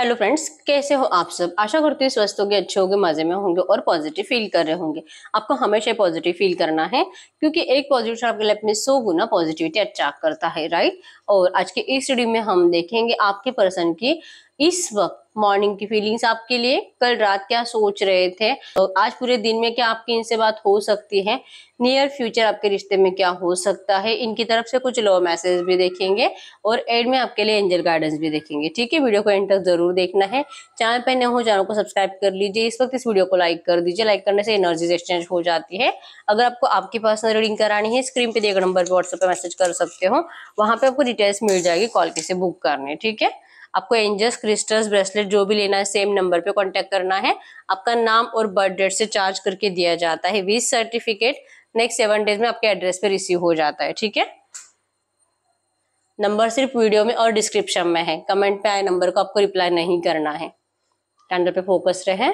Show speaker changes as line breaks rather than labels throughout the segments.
Hello friends कैसे हो आप सब आशा करती हूँ स्वस्थ होंगे अच्छे होंगे मजे में होंगे और पॉजिटिव फील कर रहे होंगे आपको हमेशा पॉजिटिव फील करना है क्योंकि एक पॉजिटिव आपके लाइफ में सौ गुना पॉजिटिविटी अट्रैक्ट अच्छा करता है राइट और आज के इस वीडियो में हम देखेंगे आपके पर्सन की इस वक्त मॉर्निंग की फीलिंग्स आपके लिए कल रात क्या सोच रहे थे और तो आज पूरे दिन में क्या आपकी इनसे बात हो सकती है नियर फ्यूचर आपके रिश्ते में क्या हो सकता है इनकी तरफ से कुछ लव मैसेज भी देखेंगे और एड में आपके लिए एंजल गार्डन भी देखेंगे ठीक है वीडियो को एंड तक जरूर देखना है चैनल पर न हो चैनल को सब्सक्राइब कर लीजिए इस वक्त इस वीडियो को लाइक कर दीजिए लाइक करने से एनर्जीज एक्सचेंज हो जाती है अगर आपको आपकी पर्सनल रीडिंग करानी है स्क्रीन पे दिए नंबर पर व्हाट्सएप पर मैसेज कर सकते हो वहाँ पर आपको डिटेल्स मिल जाएगी कॉल कैसे बुक करने ठीक है आपको एंजस क्रिस्टल्स ब्रेसलेट जो भी लेना है सेम नंबर पे कांटेक्ट करना है आपका नाम और बर्थ डेट से चार्ज करके दिया जाता है with certificate next seven days में आपके एड्रेस पे रिसीव हो जाता है ठीक है नंबर सिर्फ वीडियो में और डिस्क्रिप्शन में है कमेंट पे आए नंबर को आपको रिप्लाई नहीं करना है कैंडल पे फोकस रहे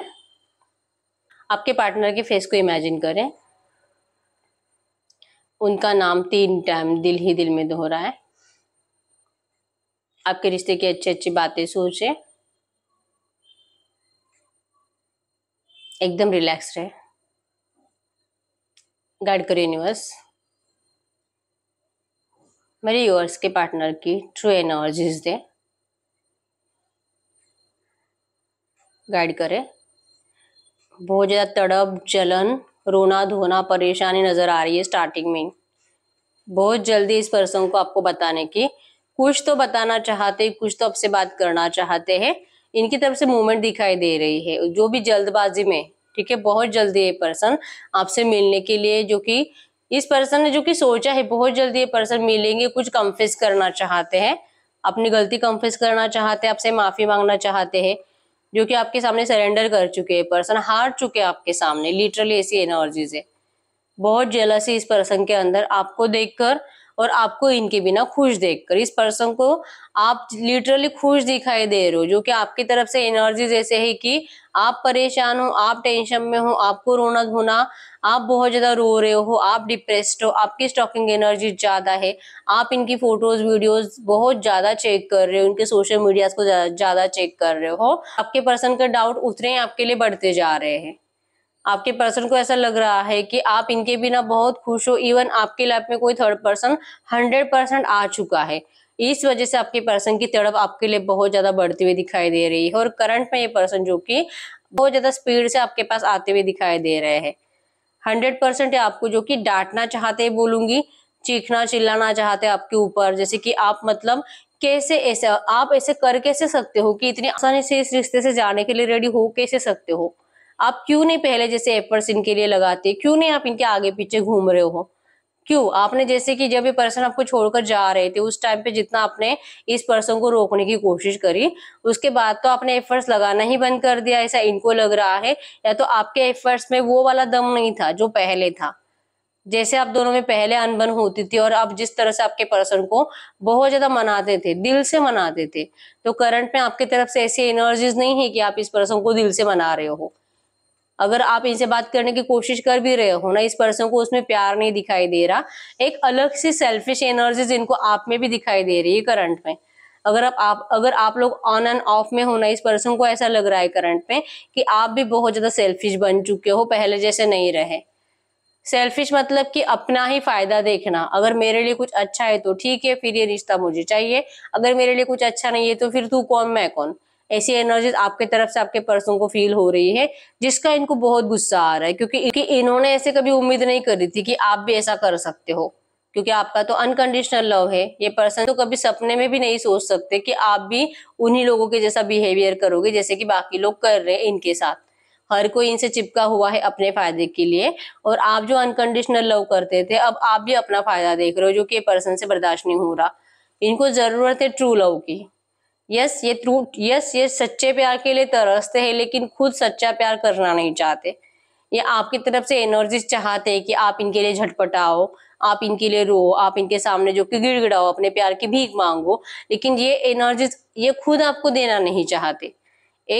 आपके पार्टनर के फेस को इमेजिन करें उनका नाम तीन टाइम दिल ही दिल में है आपके रिश्ते की अच्छी अच्छी बातें सोचे एकदम रिलैक्स रहे गाइड करो यूनिवर्स मेरे यूवर्स के पार्टनर की ट्रू एनर्जीज दे गाइड करें बहुत ज़्यादा तड़प जलन रोना धोना परेशानी नज़र आ रही है स्टार्टिंग में बहुत जल्दी इस पर्सन को आपको बताने की कुछ तो बताना चाहते कुछ तो आपसे बात करना चाहते हैं इनकी तरफ से मूवमेंट दिखाई दे रही है जो भी जल्दबाजी में ठीक है बहुत जल्दी ये पर्सन आपसे मिलने के लिए जो कि इस पर्सन ने जो कि सोचा है बहुत जल्दी ये पर्सन मिलेंगे कुछ कन्फेस करना चाहते हैं अपनी गलती कन्फेस करना चाहते हैं आपसे माफी मांगना चाहते हैं जो कि आपके सामने सरेंडर कर चुके हैं पर्सन हार चुके हैं आपके सामने लिटरली ऐसी एनर्जीज है बहुत जेलसी इस पर्सन के अंदर आपको देखकर और आपको इनके बिना खुश देखकर इस पर्सन को आप लिटरली खुश दिखाई दे रहे हो जो कि आपकी तरफ से एनर्जी जैसे है कि आप परेशान हो आप टेंशन में हो आपको रोना धोना आप बहुत ज़्यादा रो रहे हो आप डिप्रेस्ड हो आपकी स्टॉकिंग एनर्जी ज़्यादा है आप इनकी फ़ोटोज़ वीडियोस बहुत ज़्यादा चेक कर रहे हो इनके सोशल मीडियाज़ को ज़्यादा चेक कर रहे हो आपके पर्सन का डाउट उतने आपके लिए बढ़ते जा रहे हैं आपके पर्सन को ऐसा लग रहा है कि आप इनके बिना बहुत खुश हो इवन आपके लाइफ में कोई थर्ड पर्सन हंड्रेड परसेंट आ चुका है इस वजह से आपके पर्सन की तड़प आपके लिए बहुत ज्यादा बढ़ती हुई दिखाई दे रही है और करंट में ये पर्सन जो कि बहुत ज्यादा स्पीड से आपके पास आते हुए दिखाई दे रहे हैं हंड्रेड परसेंट आपको जो कि डांटना चाहते बोलूंगी चीखना चिल्लाना चाहते आपके ऊपर जैसे कि आप मतलब कैसे ऐसे आप ऐसे कर कैसे सकते हो कि इतनी आसानी से इस रिश्ते से जाने के लिए रेडी हो कैसे सकते हो आप क्यों नहीं पहले जैसे एफर्ट्स इनके लिए लगाते क्यों नहीं आप इनके आगे पीछे घूम रहे हो क्यों आपने जैसे कि जब ये पर्सन आपको छोड़कर जा रहे थे उस टाइम पे जितना आपने इस पर्सन को रोकने की कोशिश करी उसके बाद तो आपने एफर्ट्स लगाना ही बंद कर दिया ऐसा इनको लग रहा है या तो आपके एफर्ट्स में वो वाला दम नहीं था जो पहले था जैसे आप दोनों में पहले अनबन होती थी और आप जिस तरह से आपके पर्सन को बहुत ज्यादा मनाते थे दिल से मनाते थे तो करंट में आपकी तरफ से ऐसी एनर्जीज नहीं है कि आप इस पर्सन को दिल से मना रहे हो अगर आप इनसे बात करने की कोशिश कर भी रहे हो ना इस पर्सन को उसमें प्यार नहीं दिखाई दे रहा एक अलग सी सेल्फिश एनर्जी जिनको आप में भी दिखाई दे रही है करंट में अगर आप, आप अगर आप लोग ऑन एंड ऑफ में हो ना इस पर्सन को ऐसा लग रहा है करंट में कि आप भी बहुत ज्यादा सेल्फिश बन चुके हो पहले जैसे नहीं रहे सेल्फिश मतलब कि अपना ही फायदा देखना अगर मेरे लिए कुछ अच्छा है तो ठीक है फिर ये रिश्ता मुझे चाहिए अगर मेरे लिए कुछ अच्छा नहीं है तो फिर तू कौन मैं कौन ऐसी एनर्जीज आपके तरफ से आपके पर्सन को फील हो रही है जिसका इनको बहुत गुस्सा आ रहा है क्योंकि इन्होंने ऐसे कभी उम्मीद नहीं करी थी कि आप भी ऐसा कर सकते हो क्योंकि आपका तो अनकंडीशनल लव है ये पर्सन तो कभी सपने में भी नहीं सोच सकते कि आप भी उन्हीं लोगों के जैसा बिहेवियर करोगे जैसे कि बाकी लोग कर रहे हैं इनके साथ हर कोई इनसे चिपका हुआ है अपने फायदे के लिए और आप जो अनकंडीशनल लव करते थे अब आप भी अपना फायदा देख रहे हो जो कि पर्सन से बर्दाश्त नहीं हो रहा इनको जरूरत है ट्रू लव की यस ये त्रूट यस ये सच्चे प्यार के लिए तरसते हैं लेकिन खुद सच्चा प्यार करना नहीं चाहते ये आपकी तरफ से एनर्जी चाहते हैं कि आप इनके लिए झटपटाओ आप इनके लिए रो आप इनके सामने जो कि गिड़गिड़ाओ अपने प्यार की भीख मांगो लेकिन ये एनर्जी ये खुद आपको देना नहीं चाहते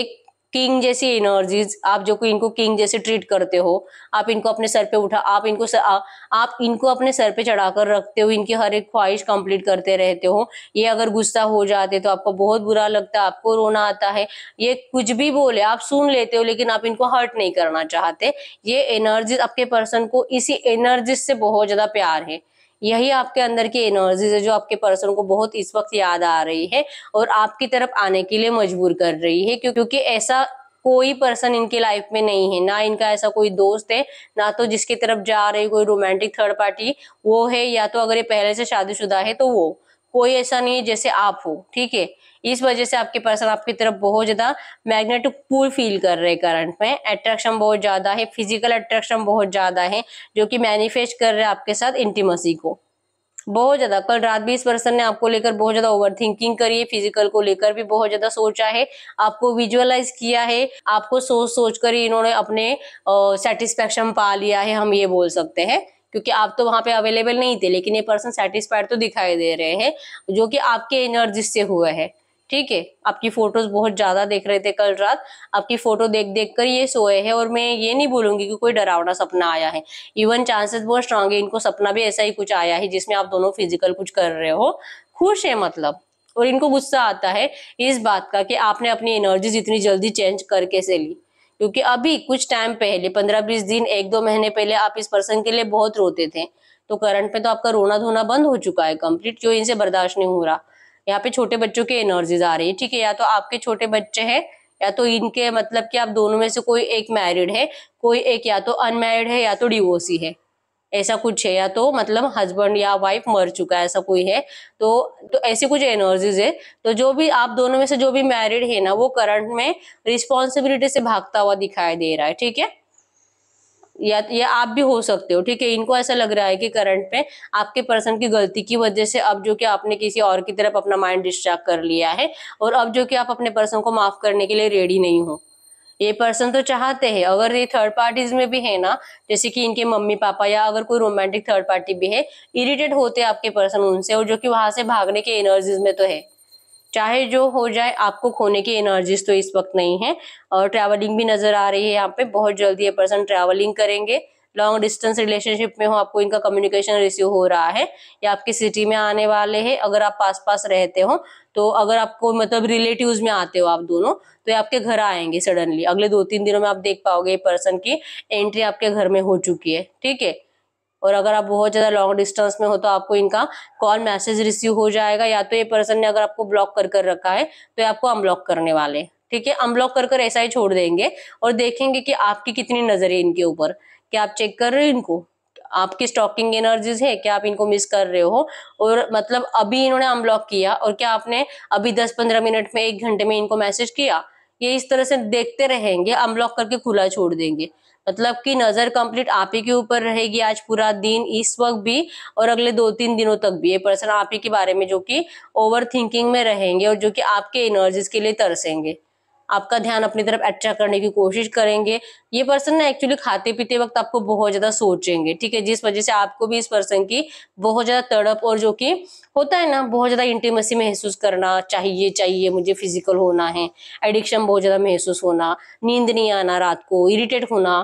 एक किंग जैसी एनर्जीज आप जो इनको किंग जैसे ट्रीट करते हो आप इनको अपने सर पे उठा आप इनको सर, आ, आप इनको अपने सर पे चढ़ाकर रखते हो इनकी हर एक ख्वाहिश कंप्लीट करते रहते हो ये अगर गुस्सा हो जाते तो आपको बहुत बुरा लगता है आपको रोना आता है ये कुछ भी बोले आप सुन लेते हो लेकिन आप इनको हर्ट नहीं करना चाहते ये एनर्जी आपके पर्सन को इसी एनर्जी से बहुत ज्यादा प्यार है यही आपके अंदर की एनर्जीज है जो आपके पर्सन को बहुत इस वक्त याद आ रही है और आपकी तरफ आने के लिए मजबूर कर रही है क्योंकि ऐसा कोई पर्सन इनकी लाइफ में नहीं है ना इनका ऐसा कोई दोस्त है ना तो जिसकी तरफ जा रही कोई रोमांटिक थर्ड पार्टी वो है या तो अगर ये पहले से शादीशुदा है तो वो कोई ऐसा नहीं है जैसे आप हो ठीक है इस वजह से आपके पर्सन आपकी तरफ बहुत ज्यादा मैग्नेटिक पुल फील कर रहे हैं करंट में अट्रैक्शन बहुत ज्यादा है फिजिकल अट्रैक्शन बहुत ज्यादा है जो कि मैनिफेस्ट कर रहे हैं आपके साथ इंटीमेसी को बहुत ज्यादा कल रात भी इस पर्सन ने आपको लेकर बहुत ज्यादा ओवर थिंकिंग करी है फिजिकल को लेकर भी बहुत ज्यादा सोचा है आपको विजुअलाइज किया है आपको सोच सोच कर ही इन्होंने अपने सेटिस्फेक्शन पा लिया है हम ये बोल सकते हैं क्योंकि आप तो वहां पे अवेलेबल नहीं थे लेकिन ये पर्सन सेटिस्फाइड तो दिखाई दे रहे हैं जो कि आपके एनर्जी से हुआ है ठीक है आपकी फोटोज बहुत ज्यादा देख रहे थे कल रात आपकी फोटो देख देख कर ये सोए हैं और मैं ये नहीं बोलूंगी कि कोई डरावना सपना आया है इवन चांसेस बहुत स्ट्रांग है इनको सपना भी ऐसा ही कुछ आया है जिसमें आप दोनों फिजिकल कुछ कर रहे हो खुश है मतलब और इनको गुस्सा आता है इस बात का कि आपने अपनी एनर्जी इतनी जल्दी चेंज करके से ली क्योंकि अभी कुछ टाइम पहले पंद्रह बीस दिन एक दो महीने पहले आप इस पर्सन के लिए बहुत रोते थे तो करंट में तो आपका रोना धोना बंद हो चुका है कंप्लीट क्यों इनसे बर्दाश्त नहीं हो रहा यहाँ पे छोटे बच्चों की एनर्जीज आ रही है ठीक है या तो आपके छोटे बच्चे हैं या तो इनके मतलब कि आप दोनों में से कोई एक मैरिड है कोई एक या तो अनमैरिड है या तो डिवोर्सी है ऐसा कुछ है या तो मतलब हस्बैंड या वाइफ मर चुका है ऐसा कोई है तो तो ऐसी कुछ एनर्जीज है तो जो भी आप दोनों में से जो भी मैरिड है ना वो करंट में रिस्पॉन्सिबिलिटी से भागता हुआ दिखाई दे रहा है ठीक है या या आप भी हो सकते हो ठीक है इनको ऐसा लग रहा है कि करंट में आपके पर्सन की गलती की वजह से अब जो कि आपने किसी और की तरफ अपना माइंड डिस्ट्रैक्ट कर लिया है और अब जो कि आप अपने पर्सन को माफ करने के लिए रेडी नहीं हो ये पर्सन तो चाहते हैं अगर ये थर्ड पार्टीज में भी है ना जैसे कि इनके मम्मी पापा या अगर कोई रोमांटिक थर्ड पार्टी भी है इरिटेट होते आपके पर्सन उनसे और जो कि वहां से भागने के एनर्जीज में तो है चाहे जो हो जाए आपको खोने की एनर्जीज तो इस वक्त नहीं है और ट्रैवलिंग भी नजर आ रही है यहाँ पे बहुत जल्दी ये पर्सन ट्रैवलिंग करेंगे लॉन्ग डिस्टेंस रिलेशनशिप में हो आपको इनका कम्युनिकेशन रिसीव हो रहा है या आपकी सिटी में आने वाले हैं अगर आप पास पास रहते हो तो अगर आपको मतलब रिलेटिव्स में आते हो आप दोनों तो ये आपके घर आएंगे सडनली अगले दो तीन दिनों में आप देख पाओगे पर्सन की एंट्री आपके घर में हो चुकी है ठीक है और अगर आप बहुत ज़्यादा लॉन्ग डिस्टेंस में हो तो आपको इनका कॉल मैसेज रिसीव हो जाएगा या तो ये पर्सन ने अगर आपको ब्लॉक कर कर रखा है तो ये आपको अनब्लॉक करने वाले ठीक है अनब्लॉक कर कर ऐसा ही छोड़ देंगे और देखेंगे कि आपकी कितनी नज़र है इनके ऊपर क्या आप चेक कर रहे हो इनको आपकी स्टॉकिंग एनर्जीज है क्या आप इनको मिस कर रहे हो और मतलब अभी इन्होंने अनब्लॉक किया और क्या आपने अभी दस पंद्रह मिनट में एक घंटे में इनको मैसेज किया ये इस तरह से देखते रहेंगे अनब्लॉक करके खुला छोड़ देंगे मतलब कि नज़र कंप्लीट आप ही के ऊपर रहेगी आज पूरा दिन इस वक्त भी और अगले दो तीन दिनों तक भी ये पर्सन आप ही के बारे में जो कि ओवर थिंकिंग में रहेंगे और जो कि आपके एनर्जीज के लिए तरसेंगे आपका ध्यान अपनी तरफ अट्रैक्ट अच्छा करने की कोशिश करेंगे ये पर्सन ना एक्चुअली खाते पीते वक्त आपको बहुत ज्यादा सोचेंगे ठीक है जिस वजह से आपको भी इस पर्सन की बहुत ज्यादा तड़प और जो कि होता है ना बहुत ज़्यादा इंटीमेसी महसूस करना चाहिए चाहिए मुझे फिजिकल होना है एडिक्शन बहुत ज़्यादा महसूस होना नींद नहीं आना रात को इरिटेट होना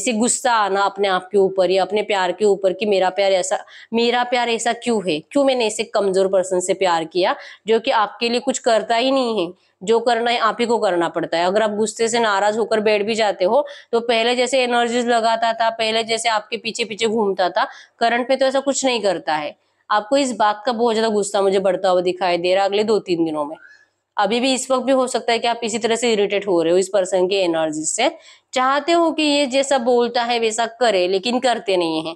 ऐसे गुस्सा आना अपने आप के ऊपर या अपने प्यार के ऊपर कि मेरा प्यार ऐसा मेरा प्यार ऐसा क्यों है क्यों मैंने ऐसे कमज़ोर पर्सन से प्यार किया जो कि आपके लिए कुछ करता ही नहीं है जो करना है आप ही को करना पड़ता है अगर आप गुस्से से नाराज होकर बैठ भी जाते हो तो पहले जैसे एनर्जीज लगाता था पहले जैसे आपके पीछे पीछे घूमता था करंट पे तो ऐसा कुछ नहीं करता है आपको इस बात का बहुत ज्यादा गुस्सा मुझे बढ़ता हुआ दिखाई दे रहा अगले दो तीन दिनों में अभी भी इस वक्त भी हो सकता है कि आप इसी तरह से इरिटेट हो रहे हो इस पर्सन के एनर्जी से चाहते हो कि ये जैसा बोलता है वैसा करे लेकिन करते नहीं है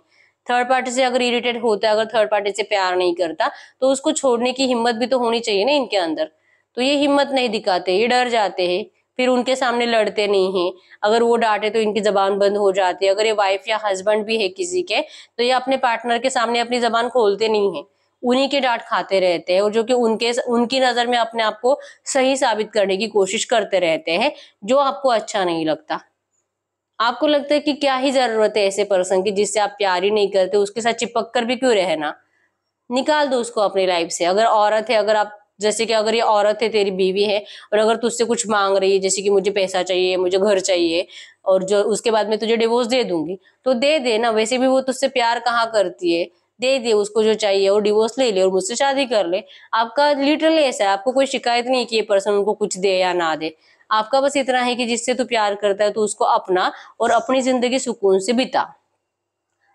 थर्ड पार्टी से अगर इरिटेट होता है अगर थर्ड पार्टी से प्यार नहीं करता तो उसको छोड़ने की हिम्मत भी तो होनी चाहिए ना इनके अंदर तो ये हिम्मत नहीं दिखाते ये डर जाते हैं फिर उनके सामने लड़ते नहीं है अगर वो डांटे तो इनकी जबान बंद हो जाती है अगर ये वाइफ या हस्बैंड भी है किसी के तो ये अपने पार्टनर के सामने अपनी जबान खोलते नहीं है उन्हीं के डांट खाते रहते हैं और जो कि उनके उनकी नजर में अपने आप को सही साबित करने की कोशिश करते रहते हैं जो आपको अच्छा नहीं लगता आपको लगता है कि क्या ही जरूरत है ऐसे पर्सन की जिससे आप प्यार ही नहीं करते उसके साथ चिपक कर भी क्यों रहना निकाल दो उसको अपनी लाइफ से अगर औरत है अगर आप जैसे कि अगर ये औरत है तेरी बीवी है और अगर तुझसे कुछ मांग रही है जैसे कि मुझे पैसा चाहिए मुझे घर चाहिए और जो उसके बाद में तुझे डिवोर्स दे दूंगी तो दे दे ना वैसे भी वो तुझसे प्यार कहाँ करती है दे दे उसको जो चाहिए और डिवोर्स ले ले और मुझसे शादी कर ले आपका लिटरली ऐसा है आपको कोई शिकायत नहीं कि ये पर्सन उनको कुछ दे या ना दे आपका बस इतना है कि जिससे तू प्यार करता है तो उसको अपना और अपनी जिंदगी सुकून से बिता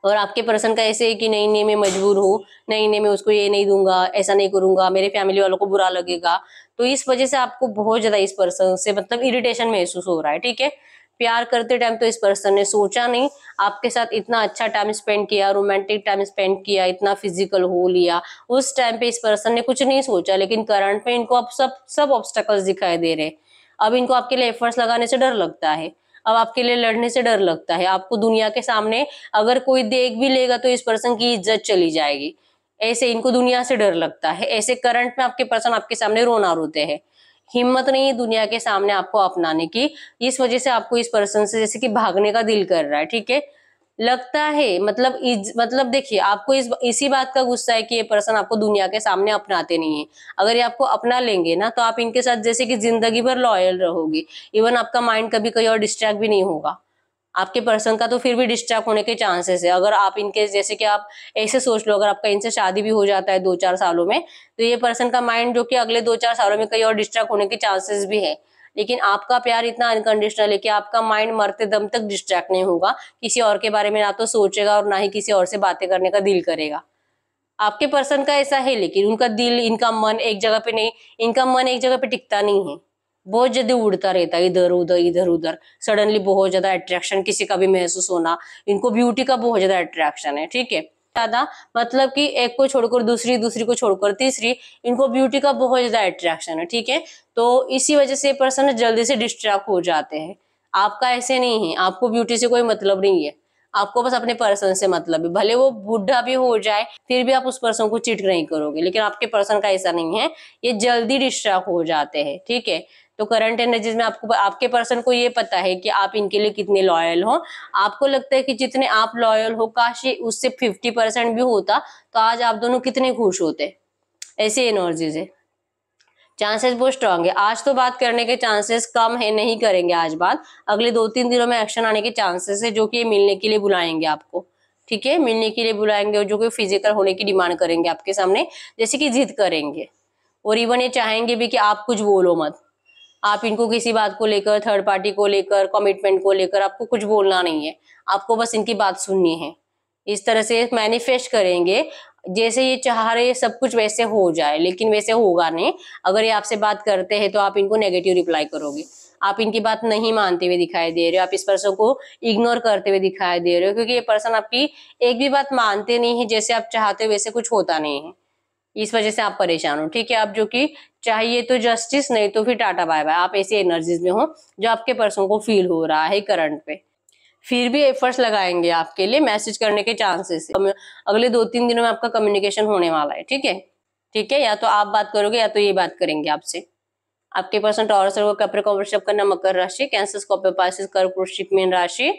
और आपके पर्सन का ऐसे है कि नहीं नहीं मैं मजबूर हूँ नहीं नहीं मैं उसको ये नहीं दूंगा ऐसा नहीं करूंगा मेरे फैमिली वालों को बुरा लगेगा तो इस वजह से आपको बहुत ज्यादा इस पर्सन से मतलब इरिटेशन महसूस हो रहा है ठीक है प्यार करते टाइम तो इस पर्सन ने सोचा नहीं आपके साथ इतना अच्छा टाइम स्पेंड किया रोमांटिक टाइम स्पेंड किया इतना फिजिकल हो लिया उस टाइम पे इस पर्सन ने कुछ नहीं सोचा लेकिन करंट में इनको अब सब सब ऑब्स्टकल्स दिखाई दे रहे अब इनको आपके लिए एफर्ट्स लगाने से डर लगता है अब आपके लिए लड़ने से डर लगता है आपको दुनिया के सामने अगर कोई देख भी लेगा तो इस पर्सन की इज्जत चली जाएगी ऐसे इनको दुनिया से डर लगता है ऐसे करंट में आपके पर्सन आपके सामने रोना रोते हैं हिम्मत नहीं है दुनिया के सामने आपको अपनाने की इस वजह से आपको इस पर्सन से जैसे कि भागने का दिल कर रहा है ठीक है लगता है मतलब इज, मतलब देखिए आपको इस इसी बात का गुस्सा है कि ये पर्सन आपको दुनिया के सामने अपनाते नहीं है अगर ये आपको अपना लेंगे ना तो आप इनके साथ जैसे कि जिंदगी भर लॉयल रहोगे इवन आपका माइंड कभी कहीं और डिस्ट्रैक्ट भी नहीं होगा आपके पर्सन का तो फिर भी डिस्ट्रैक्ट होने के चांसेस है अगर आप इनके जैसे कि आप ऐसे सोच लो अगर आपका इनसे शादी भी हो जाता है दो चार सालों में तो ये पर्सन का माइंड जो कि अगले दो चार सालों में कहीं और डिस्ट्रैक्ट होने के चांसेस भी है लेकिन आपका प्यार इतना अनकंडीशनल है कि आपका माइंड मरते दम तक डिस्ट्रैक्ट नहीं होगा किसी और के बारे में ना तो सोचेगा और ना ही किसी और से बातें करने का दिल करेगा आपके पर्सन का ऐसा है लेकिन उनका दिल इनका मन एक जगह पे नहीं इनका मन एक जगह पे टिकता नहीं है बहुत जल्दी उड़ता रहता है इधर उधर इधर उधर सडनली बहुत ज्यादा अट्रैक्शन किसी का भी महसूस होना इनको ब्यूटी का बहुत ज्यादा अट्रैक्शन है ठीक है ज्यादा मतलब कि एक को छोड़कर दूसरी दूसरी को छोड़कर तीसरी इनको ब्यूटी का बहुत ज्यादा अट्रैक्शन है ठीक है तो इसी वजह से पर्सन जल्दी से डिस्ट्रैक्ट हो जाते हैं आपका ऐसे नहीं है आपको ब्यूटी से कोई मतलब नहीं है आपको बस अपने पर्सन से मतलब है भले वो बुढा भी हो जाए फिर भी आप उस पर्सन को चिट नहीं करोगे लेकिन आपके पर्सन का ऐसा नहीं है ये जल्दी डिस्ट्रैक्ट हो जाते हैं ठीक है तो करंट एनर्जीज में आपको आपके पर्सन को ये पता है कि आप इनके लिए कितने लॉयल हो आपको लगता है कि जितने आप लॉयल हो काश उससे फिफ्टी परसेंट भी होता तो आज आप दोनों कितने खुश होते ऐसी एनर्जीज है चांसेस बहुत स्ट्रांग है आज तो बात करने के चांसेस कम है नहीं करेंगे आज बात अगले दो तीन दिनों में एक्शन आने के चांसेस है जो कि मिलने के लिए बुलाएंगे आपको ठीक है मिलने के लिए बुलाएंगे और जो कोई फिजिकल होने की डिमांड करेंगे आपके सामने जैसे कि जिद करेंगे और इवन ये चाहेंगे भी कि आप कुछ बोलो मत आप इनको किसी बात को लेकर थर्ड पार्टी को लेकर कमिटमेंट को लेकर आपको कुछ बोलना नहीं है आपको बस इनकी बात सुननी है इस तरह से मैनिफेस्ट करेंगे जैसे ये चाह रहे सब कुछ वैसे हो जाए लेकिन वैसे होगा नहीं अगर ये आपसे बात करते हैं तो आप इनको नेगेटिव रिप्लाई करोगे आप इनकी बात नहीं मानते हुए दिखाई दे रहे हो आप इस पर्सन को इग्नोर करते हुए दिखाई दे रहे हो क्योंकि ये पर्सन आपकी एक भी बात मानते नहीं है जैसे आप चाहते हो वैसे कुछ होता नहीं है इस वजह से आप परेशान हो ठीक है आप जो कि चाहिए तो जस्टिस नहीं तो फिर टाटा बाय बाय आप ऐसी एनर्जीज में हो जो आपके पर्सन को फील हो रहा है करंट पे फिर भी एफर्ट्स लगाएंगे आपके लिए मैसेज करने के चांसेस है अगले दो तीन दिनों में आपका कम्युनिकेशन होने वाला है ठीक है ठीक है या तो आप बात करोगे या तो ये बात करेंगे आपसे आपके पर्सन टॉरस और कैप्रिकॉर्न वृषभ करना मकर राशि कैंसर स्कॉर्पियो कर्क वृश्चिक मीन राशि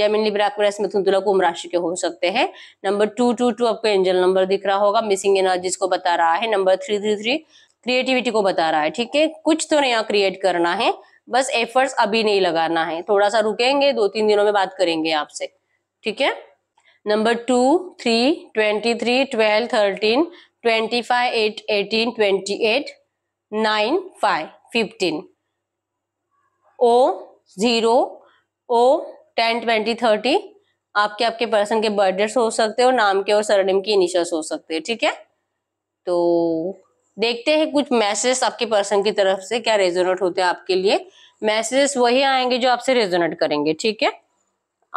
जैमिन लिब्राक मिथुन तुला कुंभ राशि के हो सकते हैं नंबर टू टू टू आपको एंजल नंबर दिख रहा होगा मिसिंग एनर्जीज को बता रहा है number three three three creativity को बता रहा है ठीक है कुछ तो नया क्रिएट करना है बस एफर्ट्स अभी नहीं लगाना है थोड़ा सा रुकेंगे दो तीन दिनों में बात करेंगे आपसे ठीक है number two three twenty three twelve thirteen twenty five eight eighteen twenty eight nine five fifteen o zero o ten twenty thirty आपके आपके पर्सन के बर्थडेट्स हो सकते हो नाम के और सरनेम की इनिशियल्स हो सकते हैं ठीक है तो देखते हैं कुछ मैसेजेस आपके पर्सन की तरफ से क्या रेजोनेट होते हैं आपके लिए मैसेजेस वही आएंगे जो आपसे रेजोनेट करेंगे ठीक है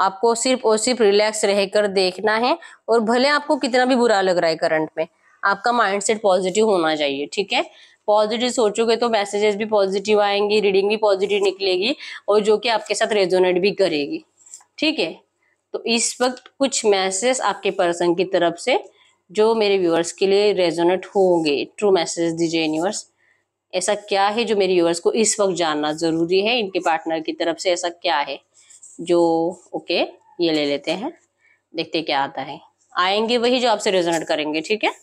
आपको सिर्फ और सिर्फ रिलैक्स रहकर देखना है और भले आपको कितना भी बुरा लग रहा है करंट में आपका माइंडसेट पॉजिटिव होना चाहिए ठीक है पॉजिटिव सोचोगे तो मैसेजेस भी पॉजिटिव आएंगी रीडिंग भी पॉजिटिव निकलेगी और जो कि आपके साथ रेजोनेट भी करेगी ठीक है तो इस वक्त कुछ मैसेज आपके पर्सन की तरफ से जो मेरे व्यूअर्स के लिए रेजोनेट होंगे ट्रू मैसेज दीजिए यूनिवर्स ऐसा क्या है जो मेरे व्यूअर्स को इस वक्त जानना ज़रूरी है इनके पार्टनर की तरफ से ऐसा क्या है जो ओके ये ले लेते हैं देखते क्या आता है आएंगे वही जो आपसे रेजोनेट करेंगे ठीक है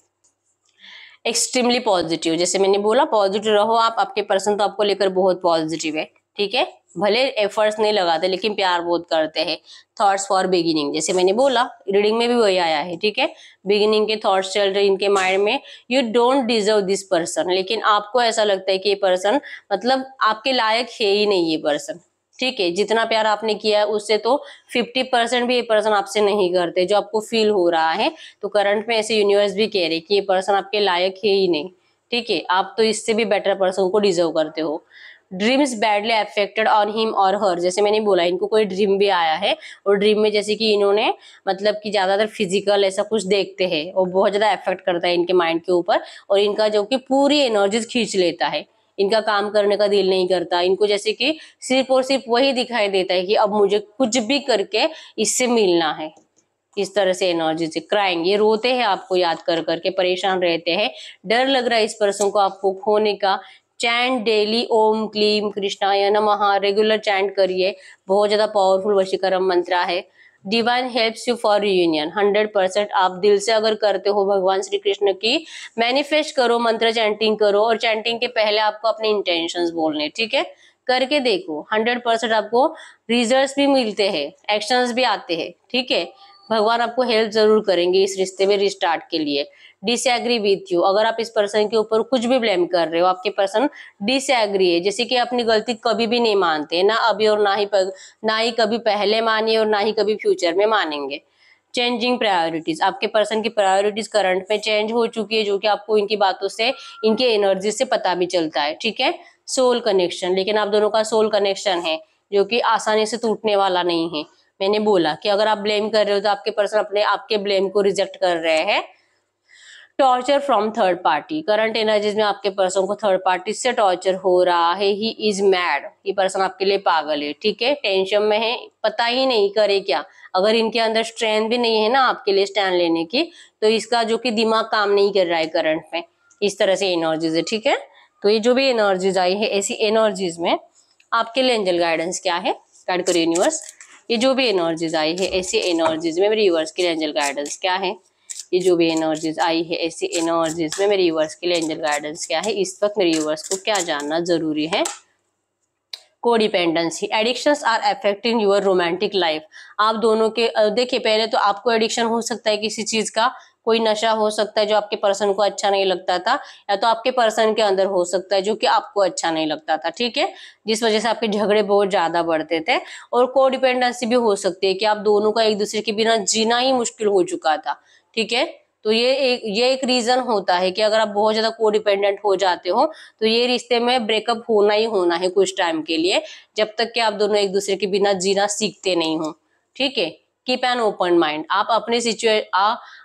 एक्सट्रीमली पॉजिटिव जैसे मैंने बोला पॉजिटिव रहो आप आपके पर्सन तो आपको लेकर बहुत पॉजिटिव है ठीक है भले एफर्ट्स नहीं लगाते लेकिन प्यार बहुत करते हैं थॉट्स फॉर बिगिनिंग जैसे मैंने बोला रीडिंग में भी वही आया है ठीक है बिगिनिंग के थॉट्स चल रहे इनके माइंड में you don't deserve this person लेकिन आपको ऐसा लगता है कि ये पर्सन मतलब आपके लायक है ही नहीं ये पर्सन ठीक है जितना प्यार आपने किया है उससे तो फिफ्टी परसेंट भी ये पर्सन आपसे नहीं करते जो आपको फील हो रहा है तो करंट में ऐसे यूनिवर्स भी कह रहे कि ये पर्सन आपके लायक है ही नहीं ठीक है आप तो इससे भी बेटर पर्सन को डिजर्व करते हो dreams badly affected on him और हर जैसे मैंने बोला इनको कोई ड्रीम भी आया है और ड्रीम में जैसे कि इन्होंने मतलब कि ज़्यादातर फिजिकल ऐसा कुछ देखते हैं और बहुत ज़्यादा अफेक्ट करता है इनके माइंड के ऊपर और इनका जो कि पूरी एनर्जीज खींच लेता है इनका काम करने का दिल नहीं करता इनको जैसे कि सिर्फ और सिर्फ वही दिखाई देता है कि अब मुझे कुछ भी करके इससे मिलना है इस तरह से एनर्जी से क्राइंग ये रोते हैं आपको याद कर करके परेशान रहते हैं डर लग रहा है इस पर्सन को आपको खोने का चैंट डेली ओम क्लीम कृष्णाय नमः रेगुलर चैंट करिए बहुत ज़्यादा पावरफुल वशीकरण मंत्र है divine helps you for union hundred percent आप दिल से अगर करते हो भगवान श्री कृष्ण की मैनिफेस्ट करो मंत्र चैंटिंग करो और चैंटिंग के पहले आपको अपने इंटेंशन बोलने ठीक है करके देखो हंड्रेड परसेंट आपको रिजल्ट भी मिलते हैं एक्शन भी आते हैं ठीक है थीके? भगवान आपको हेल्प जरूर करेंगे इस रिश्ते में रिस्टार्ट के लिए डिसएग्री विथ यू अगर आप इस पर्सन के ऊपर कुछ भी ब्लेम कर रहे हो आपके पर्सन डिसएग्री है जैसे कि अपनी गलती कभी भी नहीं मानते ना अभी और ना ही पर, ना ही कभी पहले मानिए और ना ही कभी फ्यूचर में मानेंगे चेंजिंग प्रायोरिटीज आपके पर्सन की प्रायोरिटीज करंट में चेंज हो चुकी है जो कि आपको इनकी बातों से इनके एनर्जी से पता भी चलता है ठीक है सोल कनेक्शन लेकिन आप दोनों का सोल कनेक्शन है जो कि आसानी से टूटने वाला नहीं है मैंने बोला कि अगर आप ब्लेम कर रहे हो तो आपके पर्सन अपने आपके ब्लेम को रिजेक्ट कर रहे हैं torture from third party current energies में आपके पर्सन को थर्ड पार्टी से टॉर्चर हो रहा है ही इज मैड ये पर्सन आपके लिए पागल है ठीक है टेंशन में है पता ही नहीं करे क्या अगर इनके अंदर स्ट्रेंथ भी नहीं है ना आपके लिए स्टैंड लेने की तो इसका जो कि दिमाग काम नहीं कर रहा है करंट में इस तरह से एनर्जीज है ठीक है तो ये जो भी एनर्जीज आई है ऐसी एनर्जीज में आपके लिए एंजल गाइडेंस क्या है गाइड यूनिवर्स ये जो भी एनर्जीज आई है ऐसी एनर्जीज में मेरे यूवर्स के लिए एंजल गाइडेंस क्या है ये जो भी एनर्जीज आई है ऐसी एनर्जीज में मेरे यूवर्स के लिए एंजल गाइडेंस क्या है इस वक्त मेरे यूवर्स को क्या जानना जरूरी है codependency addictions are affecting your romantic life आप दोनों के देखिए पहले तो आपको एडिक्शन हो सकता है किसी चीज़ का कोई नशा हो सकता है जो आपके पर्सन को अच्छा नहीं लगता था या तो आपके पर्सन के अंदर हो सकता है जो कि आपको अच्छा नहीं लगता था ठीक है जिस वजह से आपके झगड़े बहुत ज्यादा बढ़ते थे और को डिपेंडेंसी भी हो सकती है कि आप दोनों का एक दूसरे के बिना जीना ही मुश्किल हो चुका था ठीक है तो ये एक ये एक रीजन होता है कि अगर आप बहुत ज्यादा कोडिपेंडेंट हो जाते हो तो ये रिश्ते में ब्रेकअप होना ही होना है कुछ टाइम के लिए जब तक कि आप दोनों एक दूसरे के बिना जीना सीखते नहीं हो ठीक है कीप एन ओपन माइंड आप अपने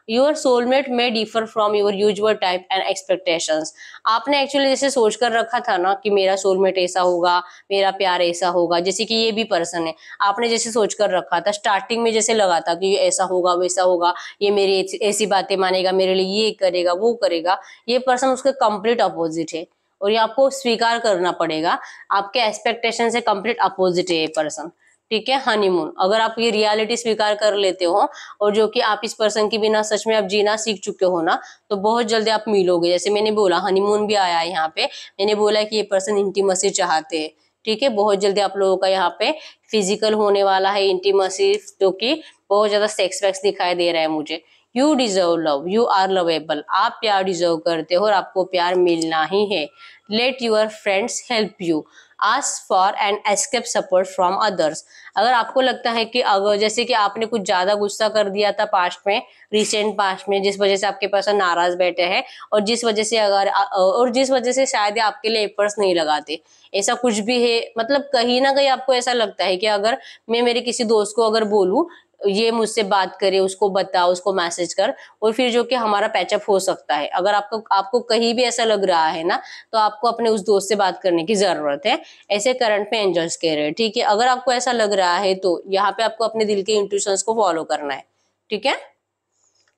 योर सोलमेट में differ from your usual type and expectation आपने एक्चुअली जैसे सोचकर रखा था ना कि मेरा सोलमेट ऐसा होगा मेरा प्यार ऐसा होगा जैसे कि ये भी पर्सन है आपने जैसे सोचकर रखा था स्टार्टिंग में जैसे लगा था कि ऐसा होगा वैसा होगा ये मेरी ऐसी बातें मानेगा मेरे लिए ये करेगा वो करेगा ये पर्सन उसके कंप्लीट अपोजिट है और ये आपको स्वीकार करना पड़ेगा आपके एक्सपेक्टेशन से कंप्लीट अपोजिट है ये पर्सन ठीक है हनीमून अगर आप ये रियलिटी स्वीकार कर लेते हो और जो कि आप इस पर्सन के बिना सच में आप जीना सीख चुके हो ना तो बहुत जल्दी आप मिलोगे जैसे मैंने बोला हनीमून भी आया है यहाँ पे मैंने बोला कि ये पर्सन इंटीमसी चाहते हैं ठीक है बहुत जल्दी आप लोगों का यहाँ पे फिजिकल होने वाला है इंटीमसी जो कि बहुत ज्यादा सेक्स वैक्स दिखाई दे रहा है मुझे you deserve love you are lovable आप प्यार डिजर्व करते हो और आपको प्यार मिलना ही है let your friends help you ask for and एस्केप सपोर्ट फ्रॉम अदर्स अगर आपको लगता है कि अगर जैसे कि आपने कुछ ज़्यादा गुस्सा कर दिया था पास्ट में रिसेंट पास्ट में जिस वजह से आपके पास नाराज़ बैठे हैं और जिस वजह से अगर और जिस वजह से शायद आपके लिए एपर्स नहीं लगाते ऐसा कुछ भी है मतलब कहीं ना कहीं आपको ऐसा लगता है कि अगर मैं मेरे किसी दोस्त को अगर बोलूँ ये मुझसे बात करे उसको बता उसको मैसेज कर और फिर जो कि हमारा पैचअप हो सकता है अगर आपको आपको कहीं भी ऐसा लग रहा है ना तो आपको अपने उस दोस्त से बात करने की ज़रूरत है ऐसे करंट में एंजल्स कह रहे हैं ठीक है अगर आपको ऐसा लग रहा है तो यहाँ पे आपको अपने दिल के इंट्यूशंस को फॉलो करना है ठीक है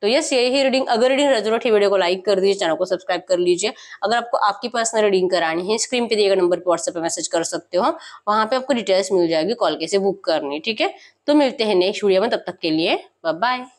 तो यस यही रीडिंग अगर रीडिंग जरूरत तो है वीडियो को लाइक कर दीजिए चैनल को सब्सक्राइब कर लीजिए अगर आपको आपकी पर्सनल रीडिंग करानी है स्क्रीन पे दिएगा नंबर पर व्हाट्सएप पे मैसेज कर सकते हो वहां पे आपको डिटेल्स मिल जाएगी कॉल कैसे बुक करनी ठीक है तो मिलते हैं नेक्स्ट वीडियो में तब तक के लिए बाय